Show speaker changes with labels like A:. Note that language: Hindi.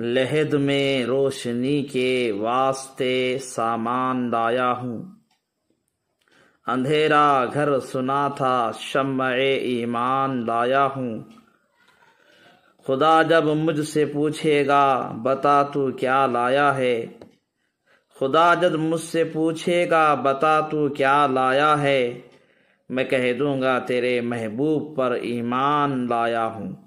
A: लहद में रोशनी के वास्ते सामान लाया हूँ अंधेरा घर सुना था शम ईमान लाया हूँ खुदा जब मुझसे पूछेगा बता तू क्या लाया है खुदा जब मुझसे पूछेगा बता तू क्या लाया है मैं कह दूँगा तेरे महबूब पर ईमान लाया हूँ